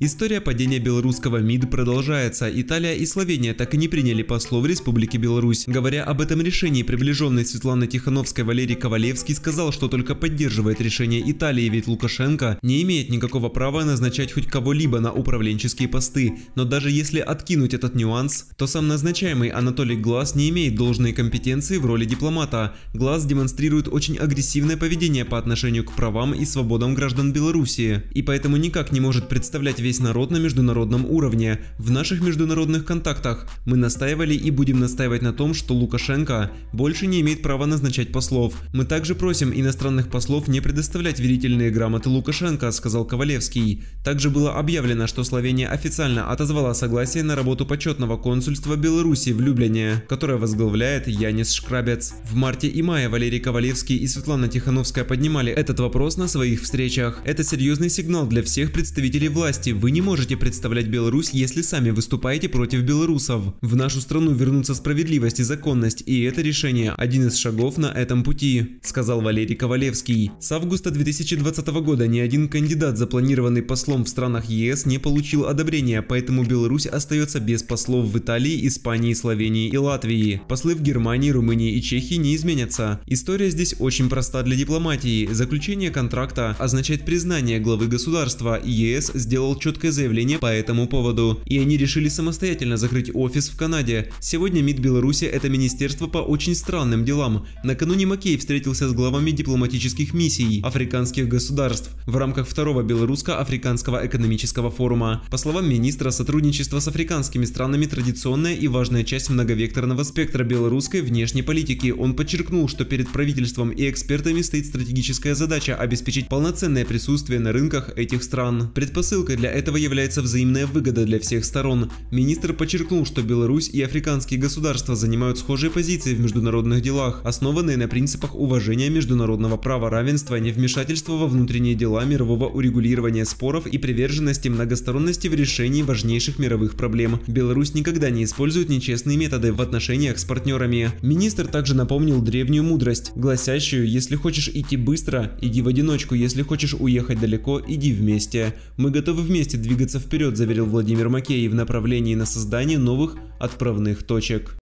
История падения белорусского МИД продолжается. Италия и Словения так и не приняли послов Республики Беларусь. Говоря об этом решении, приближенный Светланы Тихановской Валерий Ковалевский сказал, что только поддерживает решение Италии, ведь Лукашенко не имеет никакого права назначать хоть кого-либо на управленческие посты. Но даже если откинуть этот нюанс, то сам назначаемый Анатолий Глаз не имеет должной компетенции в роли дипломата. Глаз демонстрирует очень агрессивное поведение по отношению к правам и свободам граждан Беларуси, и поэтому никак не может представлять весь народ на международном уровне. В наших международных контактах мы настаивали и будем настаивать на том, что Лукашенко больше не имеет права назначать послов. Мы также просим иностранных послов не предоставлять верительные грамоты Лукашенко, сказал Ковалевский. Также было объявлено, что Словения официально отозвала согласие на работу почетного консульства Беларуси в Люблине, которое возглавляет Янис Шкрабец. В марте и мае Валерий Ковалевский и Светлана Тихановская поднимали этот вопрос на своих встречах. Это серьезный сигнал для всех представителей власти, вы не можете представлять Беларусь, если сами выступаете против белорусов. В нашу страну вернутся справедливость и законность, и это решение – один из шагов на этом пути, сказал Валерий Ковалевский. С августа 2020 года ни один кандидат, запланированный послом в странах ЕС, не получил одобрения, поэтому Беларусь остается без послов в Италии, Испании, Словении и Латвии. Послы в Германии, Румынии и Чехии не изменятся. История здесь очень проста для дипломатии. Заключение контракта означает признание главы государства. ЕС сделал четко четкое заявление по этому поводу. И они решили самостоятельно закрыть офис в Канаде. Сегодня МИД Беларуси – это министерство по очень странным делам. Накануне Макей встретился с главами дипломатических миссий африканских государств в рамках второго Белорусско-Африканского экономического форума. По словам министра, сотрудничество с африканскими странами – традиционная и важная часть многовекторного спектра белорусской внешней политики. Он подчеркнул, что перед правительством и экспертами стоит стратегическая задача обеспечить полноценное присутствие на рынках этих стран. Предпосылкой для этого является взаимная выгода для всех сторон. Министр подчеркнул, что Беларусь и африканские государства занимают схожие позиции в международных делах, основанные на принципах уважения международного права, равенства, невмешательства во внутренние дела, мирового урегулирования споров и приверженности многосторонности в решении важнейших мировых проблем. Беларусь никогда не использует нечестные методы в отношениях с партнерами. Министр также напомнил древнюю мудрость, гласящую «если хочешь идти быстро, иди в одиночку, если хочешь уехать далеко, иди вместе». Мы готовы вместе вместе двигаться вперед, заверил Владимир Макей в направлении на создание новых отправных точек.